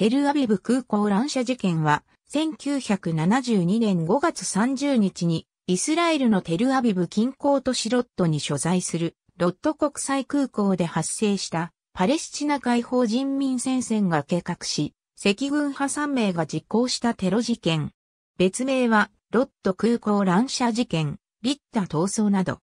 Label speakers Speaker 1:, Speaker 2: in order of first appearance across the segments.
Speaker 1: テルアビブ空港乱射事件は、1972年5月30日に、イスラエルのテルアビブ近郊都市ロットに所在する、ロット国際空港で発生したパレスチナ解放人民戦線が計画し、赤軍派3名が実行したテロ事件。別名は、ロット空港乱射事件、リッタ闘争など。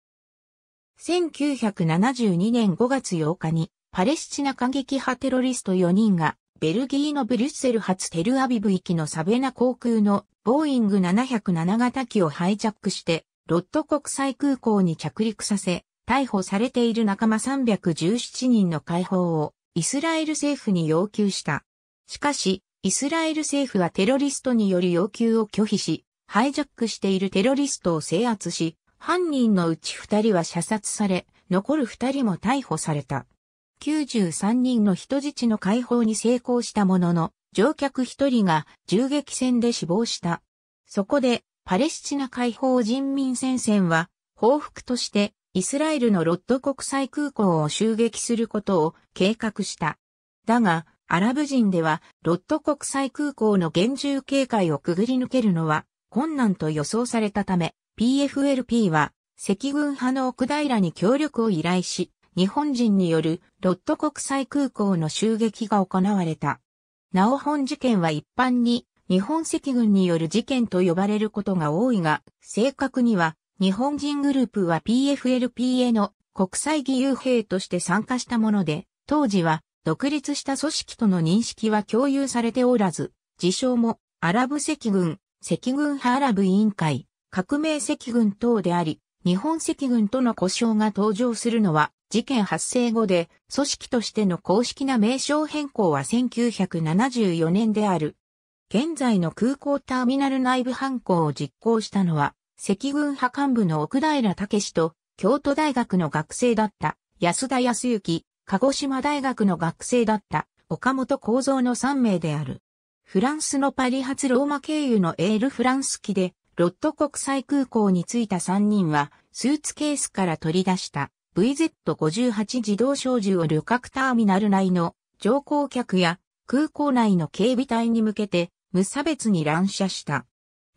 Speaker 1: 1972年5月8日に、パレスチナ過激派テロリスト4人がベルギーのブリュッセル発テルアビブ行きのサベナ航空のボーイング707型機をハイジャックして、ロッド国際空港に着陸させ、逮捕されている仲間317人の解放をイスラエル政府に要求した。しかし、イスラエル政府はテロリストによる要求を拒否し、ハイジャックしているテロリストを制圧し、犯人のうち2人は射殺され、残る2人も逮捕された。93人の人質の解放に成功したものの、乗客1人が銃撃戦で死亡した。そこで、パレスチナ解放人民戦線は、報復として、イスラエルのロッド国際空港を襲撃することを計画した。だが、アラブ人では、ロッド国際空港の厳重警戒をくぐり抜けるのは困難と予想されたため、PFLP は、赤軍派の奥平に協力を依頼し、日本人によるロット国際空港の襲撃が行われた。なお本事件は一般に日本赤軍による事件と呼ばれることが多いが、正確には日本人グループは PFLPA の国際義勇兵として参加したもので、当時は独立した組織との認識は共有されておらず、自称もアラブ赤軍、赤軍派アラブ委員会、革命赤軍等であり、日本赤軍との故障が登場するのは事件発生後で、組織としての公式な名称変更は1974年である。現在の空港ターミナル内部犯行を実行したのは、赤軍派幹部の奥平武と、京都大学の学生だった安田康之、鹿児島大学の学生だった岡本幸三の3名である。フランスのパリ発ローマ経由のエールフランス機で、ロット国際空港に着いた3人は、スーツケースから取り出した VZ58 自動小銃を旅客ターミナル内の乗降客や空港内の警備隊に向けて無差別に乱射した。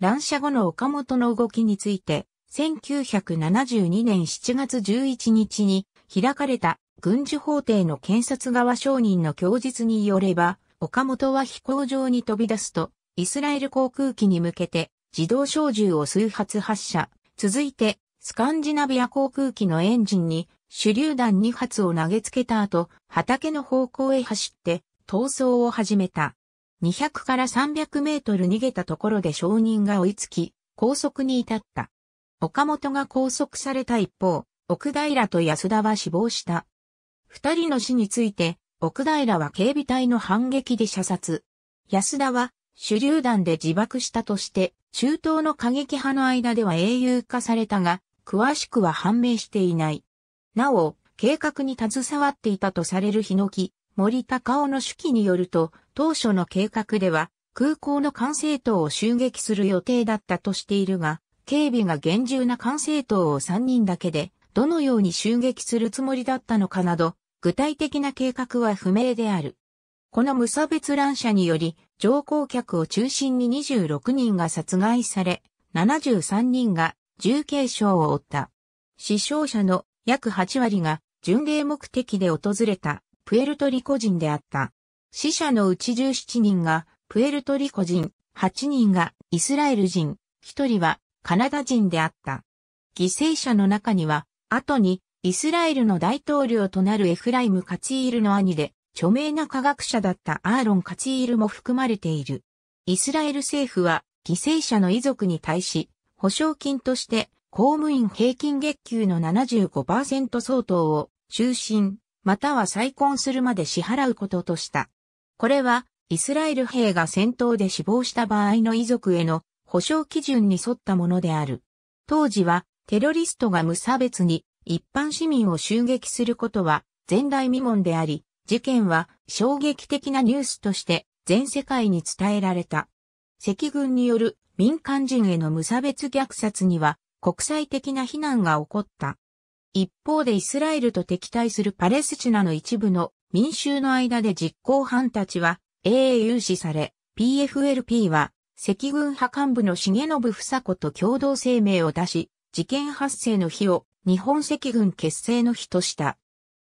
Speaker 1: 乱射後の岡本の動きについて、1972年7月11日に開かれた軍事法廷の検察側証人の供述によれば、岡本は飛行場に飛び出すと、イスラエル航空機に向けて自動小銃を数発発射。続いて、スカンジナビア航空機のエンジンに手榴弾2発を投げつけた後、畑の方向へ走って逃走を始めた。200から300メートル逃げたところで証人が追いつき、拘束に至った。岡本が拘束された一方、奥平と安田は死亡した。二人の死について、奥平は警備隊の反撃で射殺。安田は手榴弾で自爆したとして、中東の過激派の間では英雄化されたが、詳しくは判明していない。なお、計画に携わっていたとされる日野木、森高尾の手記によると、当初の計画では、空港の管制塔を襲撃する予定だったとしているが、警備が厳重な管制塔を3人だけで、どのように襲撃するつもりだったのかなど、具体的な計画は不明である。この無差別乱射により、乗降客を中心に26人が殺害され、73人が重軽傷を負った。死傷者の約8割が巡礼目的で訪れたプエルトリコ人であった。死者のうち17人がプエルトリコ人、8人がイスラエル人、1人はカナダ人であった。犠牲者の中には、後にイスラエルの大統領となるエフライム・カチールの兄で、著名な科学者だったアーロン・カチールも含まれている。イスラエル政府は、犠牲者の遺族に対し、保証金として公務員平均月給の75%相当を終身または再婚するまで支払うこととした。これはイスラエル兵が戦闘で死亡した場合の遺族への保証基準に沿ったものである。当時はテロリストが無差別に一般市民を襲撃することは前代未聞であり、事件は衝撃的なニュースとして全世界に伝えられた。赤軍による民間人への無差別虐殺には国際的な非難が起こった。一方でイスラエルと敵対するパレスチナの一部の民衆の間で実行犯たちは AA 融資され、PFLP は赤軍派幹部の重信房子と共同声明を出し、事件発生の日を日本赤軍結成の日とした。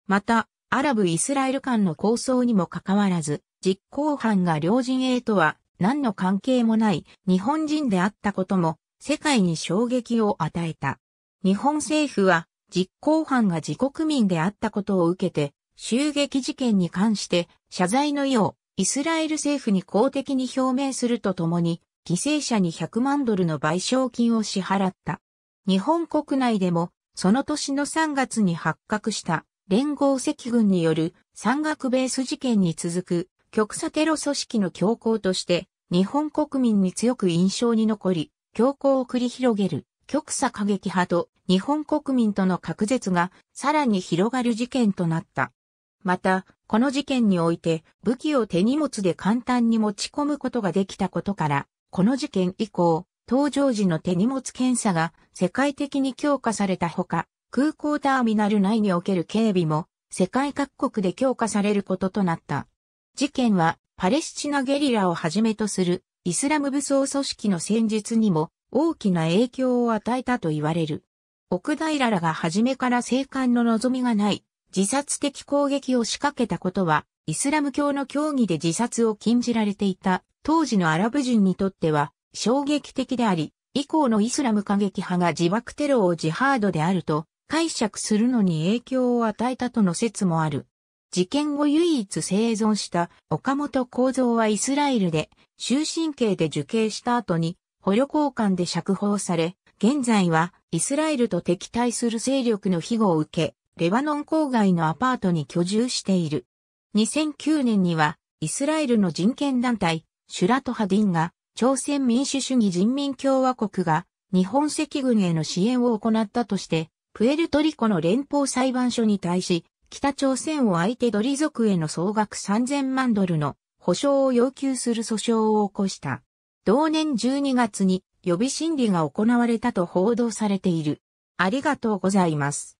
Speaker 1: また、アラブ・イスラエル間の構想にもかかわらず、実行犯が両陣営とは何の関係もない日本人であったことも世界に衝撃を与えた。日本政府は実行犯が自国民であったことを受けて襲撃事件に関して謝罪の意をイスラエル政府に公的に表明するとともに犠牲者に100万ドルの賠償金を支払った。日本国内でもその年の3月に発覚した連合赤軍による山岳ベース事件に続く極左テロ組織の強行として、日本国民に強く印象に残り、強行を繰り広げる極左過激派と日本国民との隔絶がさらに広がる事件となった。また、この事件において武器を手荷物で簡単に持ち込むことができたことから、この事件以降、登場時の手荷物検査が世界的に強化されたほか、空港ターミナル内における警備も世界各国で強化されることとなった。事件はパレスチナゲリラをはじめとするイスラム武装組織の戦術にも大きな影響を与えたと言われる。奥平らが初めから生還の望みがない自殺的攻撃を仕掛けたことはイスラム教の教義で自殺を禁じられていた当時のアラブ人にとっては衝撃的であり、以降のイスラム過激派が自爆テロをジハードであると解釈するのに影響を与えたとの説もある。事件後唯一生存した岡本幸三はイスラエルで終身刑で受刑した後に捕虜交換で釈放され、現在はイスラエルと敵対する勢力の庇護を受け、レバノン郊外のアパートに居住している。2009年にはイスラエルの人権団体シュラトハディンが朝鮮民主主義人民共和国が日本赤軍への支援を行ったとして、プエルトリコの連邦裁判所に対し、北朝鮮を相手取り族への総額3000万ドルの保証を要求する訴訟を起こした。同年12月に予備審理が行われたと報道されている。ありがとうございます。